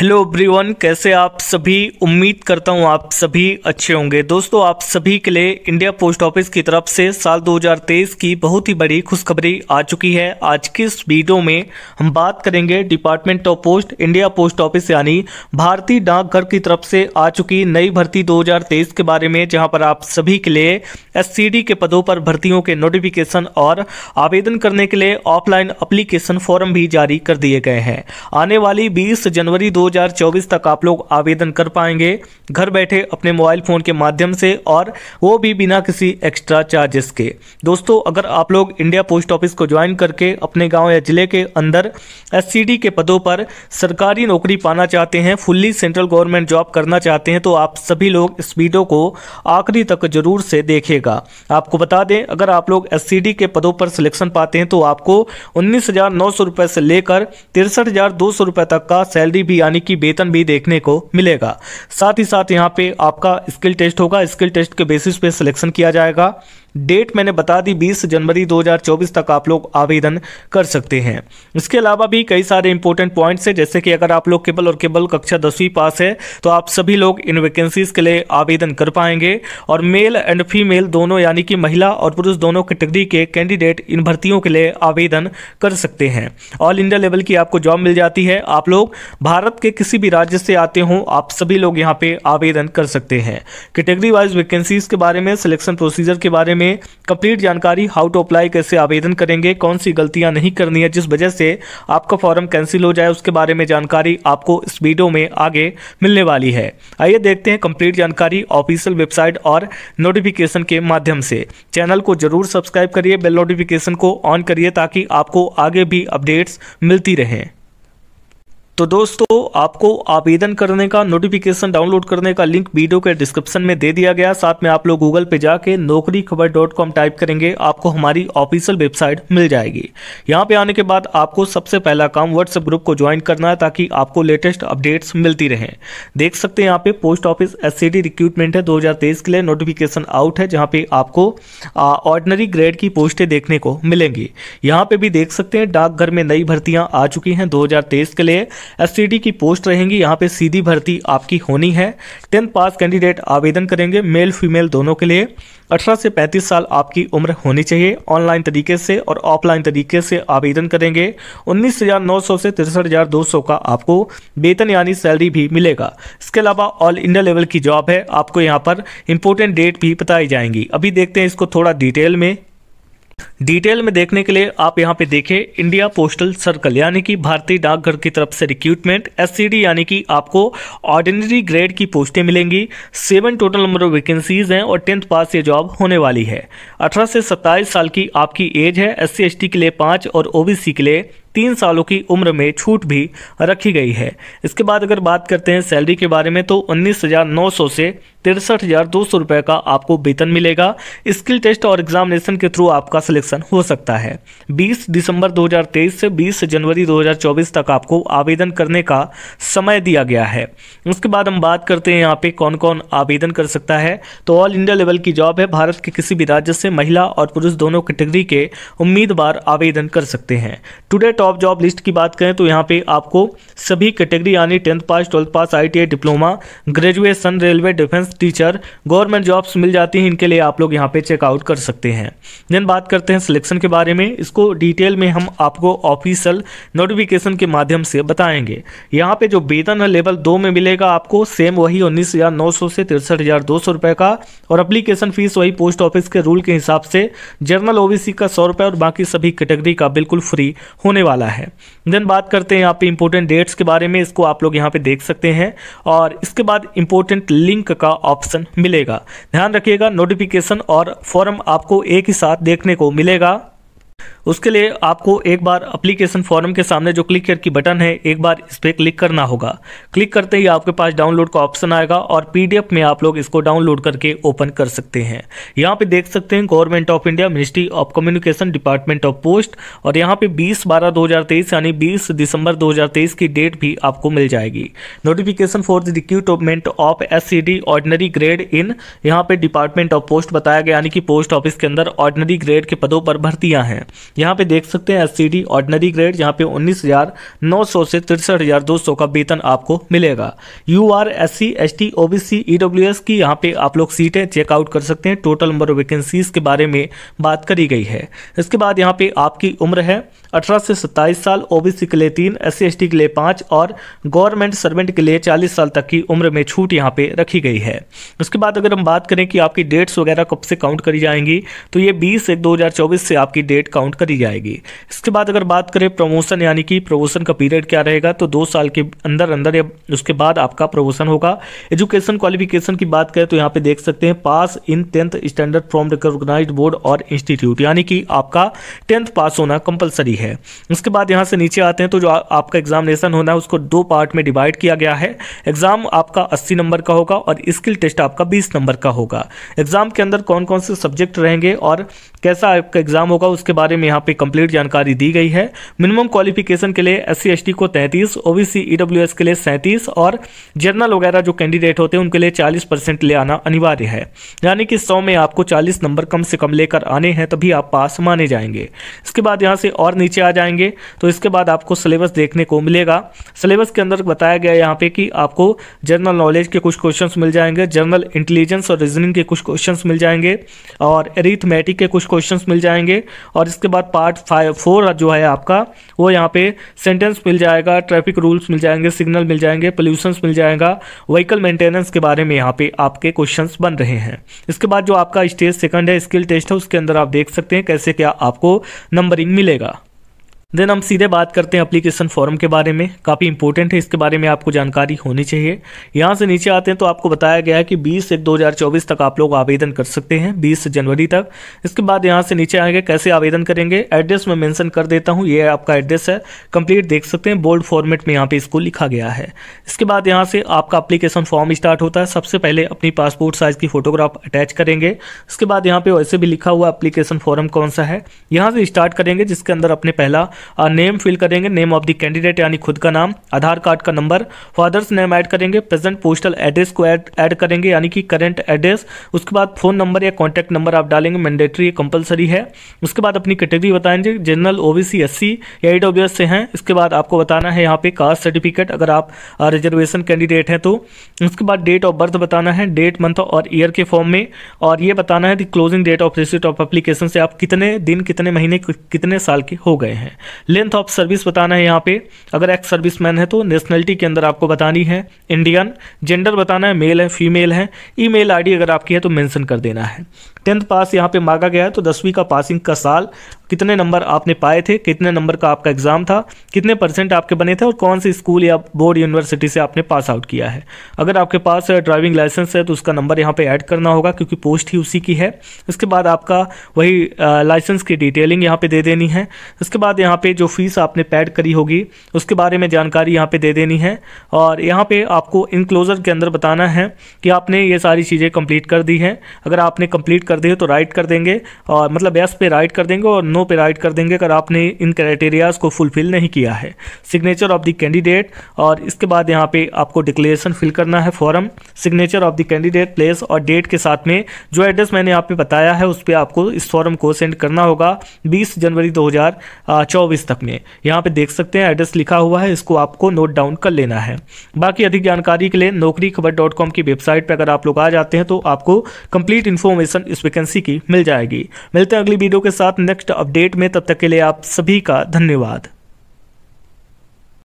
hello everyone कैसे आप सभी उम्मीद करता हूं आप सभी अच्छे होंगे दोस्तों आप सभी के लिए इंडिया पोस्ट ऑफिस की तरफ से साल 2023 की बहुत ही बड़ी खुशखबरी आ चुकी है आज की इस वीडियो में हम बात करेंगे department of post India post office यानी भारतीय डाकघर की तरफ से आ चुकी नई भर्ती दो के बारे में जहाँ पर आप सभी के लिए एस के पदों पर भर्तियों के नोटिफिकेशन और आवेदन करने के लिए ऑफलाइन अप्लीकेशन फॉर्म भी जारी कर दिए गए हैं आने वाली बीस जनवरी दो 2024 तक आप लोग आवेदन कर पाएंगे घर बैठे अपने मोबाइल फ़ोन के माध्यम से और वो भी बिना किसी एक्स्ट्रा चार्जेस के दोस्तों अगर आप लोग इंडिया पोस्ट ऑफिस को ज्वाइन करके अपने गाँव या ज़िले के अंदर एस के पदों पर सरकारी नौकरी पाना चाहते हैं फुल्ली सेंट्रल गवर्नमेंट जॉब करना चाहते हैं तो आप सभी लोग इस वीडियो को आखिरी तक जरूर से देखेगा आपको बता दें अगर आप लोग एस के पदों पर सिलेक्शन पाते हैं तो आपको उन्नीस रुपए से लेकर तिरसठ हजार तक का सैलरी भी यानी यानी कि वेतन भी देखने को मिलेगा साथ ही साथ यहाँ पे आपका स्किल टेस्ट होगा स्किल टेस्ट के बेसिस पे सिलेक्शन किया जाएगा डेट मैंने बता दी 20 जनवरी 2024 तक आप लोग आवेदन कर सकते हैं इसके अलावा भी कई सारे इंपॉर्टेंट पॉइंट्स हैं जैसे कि अगर आप लोग केवल और केवल कक्षा दसवीं पास है तो आप सभी लोग इन वैकेंसीज़ के लिए आवेदन कर पाएंगे और मेल एंड फीमेल दोनों यानी कि महिला और पुरुष दोनों कैटेगरी के कैंडिडेट इन भर्तियों के लिए आवेदन कर सकते हैं ऑल इंडिया लेवल की आपको जॉब मिल जाती है आप लोग भारत के किसी भी राज्य से आते हों आप सभी लोग यहाँ पे आवेदन कर सकते हैं कैटेगरी वाइज वैकेंसीज के बारे में सिलेक्शन प्रोसीजर के बारे में में कंप्लीट जानकारी हाउ टू अप्लाई कैसे आवेदन करेंगे कौन सी गलतियां नहीं करनी है जिस वजह से आपका फॉर्म कैंसिल हो जाए उसके बारे में जानकारी आपको इस वीडियो में आगे मिलने वाली है आइए देखते हैं कंप्लीट जानकारी ऑफिशियल वेबसाइट और नोटिफिकेशन के माध्यम से चैनल को जरूर सब्सक्राइब करिए बेल नोटिफिकेशन को ऑन करिए ताकि आपको आगे भी अपडेट्स मिलती रहें तो दोस्तों आपको आवेदन करने का नोटिफिकेशन डाउनलोड करने का लिंक वीडियो के डिस्क्रिप्शन में दे दिया गया साथ में आप लोग गूगल पे जाके नौकरी खबर डॉट कॉम टाइप करेंगे आपको हमारी ऑफिशियल वेबसाइट मिल जाएगी यहाँ पे आने के बाद आपको सबसे पहला काम व्हाट्सएप ग्रुप को ज्वाइन करना है ताकि आपको लेटेस्ट अपडेट्स मिलती रहे देख सकते हैं यहाँ पे पोस्ट ऑफिस एस रिक्रूटमेंट है दो के लिए नोटिफिकेशन आउट है जहाँ पे आपको ऑर्डनरी ग्रेड की पोस्टें देखने को मिलेंगी यहाँ पे भी देख सकते हैं डाकघर में नई भर्तियां आ चुकी हैं दो के लिए एस की पोस्ट रहेंगी यहाँ पे सीधी भर्ती आपकी होनी है टेंथ पास कैंडिडेट आवेदन करेंगे मेल फीमेल दोनों के लिए अठारह से पैंतीस साल आपकी उम्र होनी चाहिए ऑनलाइन तरीके से और ऑफलाइन तरीके से आवेदन करेंगे उन्नीस हज़ार नौ सौ से तिरसठ हज़ार दो सौ का आपको वेतन यानी सैलरी भी मिलेगा इसके अलावा ऑल इंडिया लेवल की जॉब है आपको यहाँ पर इम्पोर्टेंट डेट भी बताई जाएंगी अभी देखते हैं इसको थोड़ा डिटेल में डिटेल में देखने के लिए आप यहाँ पे देखें इंडिया पोस्टल सर्कल यानी कि भारतीय डाकघर की तरफ से रिक्रूटमेंट एस यानी कि आपको ऑर्डिनरी ग्रेड की पोस्टें मिलेंगी seven total number of vacancies हैं और टेंथ पास ये जॉब होने वाली है अठारह से सत्ताईस साल की आपकी एज है एस सी के लिए पाँच और ओ के लिए तीन सालों की उम्र में छूट भी रखी गई है इसके बाद अगर बात करते हैं सैलरी के बारे में तो उन्नीस हज़ार नौ सौ से तिरसठ हज़ार दो सौ रुपए का आपको वेतन मिलेगा स्किल टेस्ट और एग्जामिनेशन के थ्रू आपका सिलेक्शन हो सकता है 20 दिसंबर 2023 से 20 जनवरी 2024 तक आपको आवेदन करने का समय दिया गया है उसके बाद हम बात करते हैं यहाँ पे कौन कौन आवेदन कर सकता है तो ऑल इंडिया लेवल की जॉब है भारत के किसी भी राज्य से महिला और पुरुष दोनों कैटेगरी के उम्मीदवार आवेदन कर सकते हैं टूडेट टॉप जॉब लिस्ट की बात करें तो यहाँ पे आपको सभी कैटेगरी यानी tenth pass twelfth pass I diploma graduation railway defence teacher government jobs मिल जाती हैं इनके लिए आप लोग यहाँ पे चेकआउट कर सकते हैं देन बात करते हैं सिलेक्शन के बारे में इसको डिटेल में हम आपको ऑफिशियल नोटिफिकेशन के माध्यम से बताएंगे यहाँ पे जो वेतन है लेवल दो में मिलेगा आपको सेम वही उन्नीस हज़ार नौ सौ से तिरसठ हज़ार दो सौ रुपये का और अप्लीकेशन फीस वही पोस्ट ऑफिस के रूल के हिसाब से जनरल ओबीसी का सौ रुपए और बाकी सभी कैटेगरी का बिल्कुल फ्री होने वाला वाला है देन बात करते हैं यहाँ पे इंपॉर्टेंट डेट्स के बारे में इसको आप लोग यहाँ पे देख सकते हैं और इसके बाद इंपॉर्टेंट लिंक का ऑप्शन मिलेगा ध्यान रखिएगा नोटिफिकेशन और फॉर्म आपको एक ही साथ देखने को मिलेगा उसके लिए आपको एक बार अप्लीकेशन फॉर्म के सामने जो क्लिक की बटन है एक बार इस पर क्लिक करना होगा क्लिक करते ही आपके पास डाउनलोड का ऑप्शन आएगा और पीडीएफ में आप लोग इसको डाउनलोड करके ओपन कर सकते हैं यहाँ पे देख सकते हैं government of India ministry of communication department of post और यहाँ पे बीस बारह दो यानी बीस दिसंबर दो की डेट भी आपको मिल जाएगी notification for the recruitment of S C ordinary grade in यहाँ पे डिपार्टमेंट ऑफ पोस्ट बताया गया यानी कि पोस्ट ऑफिस के अंदर ऑर्डनरी ग्रेड के पदों पर भर्तियां हैं यहाँ पे देख सकते हैं S C D ordinary grade यहाँ पे उन्नीस हज़ार नौ सौ से तिरसठ हज़ार दो सौ का वेतन आपको मिलेगा U R S C S T O B C E W S की यहाँ पे आप लोग सीटें चेकआउट कर सकते हैं टोटल नंबर ऑफ वैकेंसीज के बारे में बात करी गई है इसके बाद यहाँ पे आपकी उम्र है अठारह से सत्ताईस साल ओ बी सी के लिए तीन एस सी एस टी के लिए पाँच और गवर्नमेंट सर्वेंट के लिए चालीस साल तक की उम्र में छूट यहाँ पे रखी गई है उसके बाद अगर हम बात करें कि आपकी डेट्स वगैरह कब से काउंट करी जाएंगी तो ये बीस एक दो से आपकी डेट काउंट करी जाएगी इसके बाद अगर बात करें प्रमोशन यानी कि प्रमोशन का पीरियड क्या रहेगा तो दो साल के अंदर अंदर या उसके बाद आपका प्रमोशन होगा एजुकेशन क्वालिफिकेशन की बात करें तो यहाँ पे देख सकते हैं pass in tenth standard from recognise board और इंस्टीट्यूट यानी कि आपका टेंथ पास होना कंपलसरी है उसके बाद यहाँ से नीचे आते हैं तो जो आपका एग्जामिनेशन होना है उसको दो पार्ट में डिवाइड किया गया है एग्जाम आपका अस्सी नंबर का होगा और स्किल टेस्ट आपका बीस नंबर का होगा एग्जाम के अंदर कौन कौन से सब्जेक्ट रहेंगे और कैसा आपका एग्जाम होगा उसके बारे में यहाँ पे कंप्लीट जानकारी दी गई है मिनिमम क्वालिफिकेशन के लिए एस सी को तैंतीस ओबीसी ईडब्ल्यूएस e के लिए सैंतीस और जनरल वगैरह जो कैंडिडेट होते हैं उनके लिए चालीस परसेंट ले आना अनिवार्य है यानी कि सौ में आपको चालीस नंबर कम से कम लेकर आने हैं तभी आप पास माने जाएंगे इसके बाद यहाँ से और नीचे आ जाएंगे तो इसके बाद आपको सिलेबस देखने को मिलेगा सिलेबस के अंदर बताया गया यहाँ पे कि आपको जनरल नॉलेज के कुछ क्वेश्चन मिल जाएंगे जनरल इंटेलिजेंस और रीजनिंग के कुछ क्वेश्चन मिल जाएंगे और एरिथमेटिक के कुछ क्वेश्चन मिल जाएंगे और इसके बाद बाद पार्ट फाइव फोर जो है आपका वो यहाँ पे सेंटेंस मिल जाएगा ट्रैफिक रूल्स मिल जाएंगे सिग्नल मिल जाएंगे पोल्यूशंस मिल जाएगा व्हीकल मेंटेनेंस के बारे में यहाँ पे आपके क्वेश्चंस बन रहे हैं इसके बाद जो आपका स्टेज सेकंड है स्किल टेस्ट है उसके अंदर आप देख सकते हैं कैसे क्या आपको नंबरिंग मिलेगा देन हम सीधे बात करते हैं एप्लीकेशन फॉर्म के बारे में काफ़ी इंपॉर्टेंट है इसके बारे में आपको जानकारी होनी चाहिए यहाँ से नीचे आते हैं तो आपको बताया गया है कि 20 एक 2024 तक आप लोग आवेदन कर सकते हैं 20 जनवरी तक इसके बाद यहाँ से नीचे आएंगे कैसे आवेदन करेंगे एड्रेस मैं मेंशन कर देता हूँ ये आपका एड्रेस है कंप्लीट देख सकते हैं बोल्ड फॉर्मेट में यहाँ पर इसको लिखा गया है इसके बाद यहाँ से आपका अप्लीकेशन फॉर्म स्टार्ट होता है सबसे पहले अपनी पासपोर्ट साइज़ की फ़ोटोग्राफ अटैच करेंगे इसके बाद यहाँ पर वैसे भी लिखा हुआ अप्लीकेशन फॉर्म कौन सा है यहाँ से स्टार्ट करेंगे जिसके अंदर अपने पहला नेम फिल करेंगे नेम ऑफ द कैंडिडेट यानी खुद का नाम आधार कार्ड का नंबर फादर्स नेम ऐड करेंगे प्रेजेंट पोस्टल एड्रेस को ऐड करेंगे यानी कि करेंट एड्रेस उसके बाद फ़ोन नंबर या कॉन्टैक्ट नंबर आप डालेंगे मैंडेटरी कंपलसरी है उसके बाद अपनी कैटेगरी बताएंगे general O B C S C या ई से हैं इसके बाद आपको बताना है यहाँ पे कास्ट सर्टिफिकेट अगर आप रिजर्वेशन कैंडिडेट हैं तो उसके बाद डेट ऑफ बर्थ बताना है डेट मंथ और ईयर के फॉर्म में और ये बताना है कि closing date of receipt of application से आप कितने दिन कितने महीने कितने साल के हो गए हैं लेंथ ऑफ सर्विस बताना है यहाँ पे अगर एक्स सर्विस मैन है तो नेशनलिटी के अंदर आपको बतानी है इंडियन जेंडर बताना है मेल है फीमेल है ईमेल आईडी अगर आपकी है तो मेंशन कर देना है टेंथ पास यहाँ पे मांगा गया है तो दसवीं का पासिंग का साल कितने नंबर आपने पाए थे कितने नंबर का आपका एग्ज़ाम था कितने परसेंट आपके बने थे और कौन से स्कूल या बोर्ड यूनिवर्सिटी से आपने पास आउट किया है अगर आपके पास ड्राइविंग लाइसेंस है तो उसका नंबर यहाँ पे ऐड करना होगा क्योंकि पोस्ट ही उसी की है उसके बाद आपका वही लाइसेंस की डिटेलिंग यहाँ पर दे देनी है उसके बाद यहाँ पर जो फीस आपने पैड करी होगी उसके बारे में जानकारी यहाँ पर दे देनी है और यहाँ पर आपको इनक्लोज़र के अंदर बताना है कि आपने ये सारी चीज़ें कंप्लीट कर दी हैं अगर आपने कंप्लीट कर दिए तो राइट कर देंगे और मतलब यस पे राइट कर देंगे और नो पे राइट कर देंगे अगर आपने इन क्राइटेरियाज़ को फुलफिल नहीं किया है सिग्नेचर ऑफ द कैंडिडेट और इसके बाद यहाँ पे आपको डिक्लेरेशन फिल करना है form signature of the candidate place और डेट के साथ में जो एड्रेस मैंने आप पे बताया है उस पर आपको इस फॉरम को सेंड करना होगा बीस जनवरी दो तक में यहाँ पर देख सकते हैं एड्रेस लिखा हुआ है इसको आपको नोट डाउन कर लेना है बाकी अधिक जानकारी के लिए नौकरी खबर की वेबसाइट पर अगर आप लोग आ जाते हैं तो आपको कंप्लीट इन्फॉर्मेशन इस इस वैकेंसी की मिल जाएगी मिलते हैं अगली वीडियो के साथ नेक्स्ट अपडेट में तब तक के लिए आप सभी का धन्यवाद